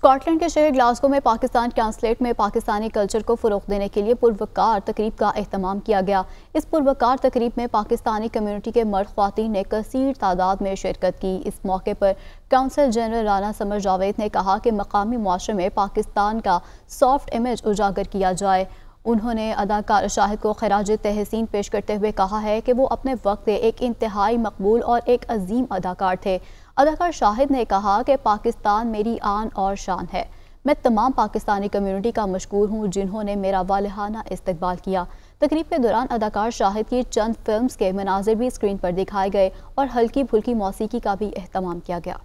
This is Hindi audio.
स्कॉटलैंड के शहर ग्लासगो में पाकिस्तान ट्रांसलेट में पाकिस्तानी कल्चर को फ़रोग देने के लिए पुरवकार तकरीब का अहतमाम किया गया इस पुरवकार तकरीब में पाकिस्तानी कम्यूनिटी के मर्द खातन ने कसर तादाद में शिरकत की इस मौके पर काउंसल जनरल राना समर जावेद ने कहा कि मकामी माशरे में पाकिस्तान का सॉफ्ट इमेज उजागर किया जाए उन्होंने अदाकार शाहिद को खराज तहसीन पेश करते हुए कहा है कि वो अपने वक्त एक इंतहाई मकबूल और एक अजीम अदाकार थे अदाकार शाहिद ने कहा कि पाकिस्तान मेरी आन और शान है मैं तमाम पाकिस्तानी कम्यूनिटी का मशहूर हूँ जिन्होंने मेरा वालहाना इस्तबाल किया तकरीब के दौरान अदाकार शाहिद की चंद फिल्म के मनाजिर भी स्क्रीन पर दिखाए गए और हल्की फुल्की मौसीकी का भी अहतमाम किया गया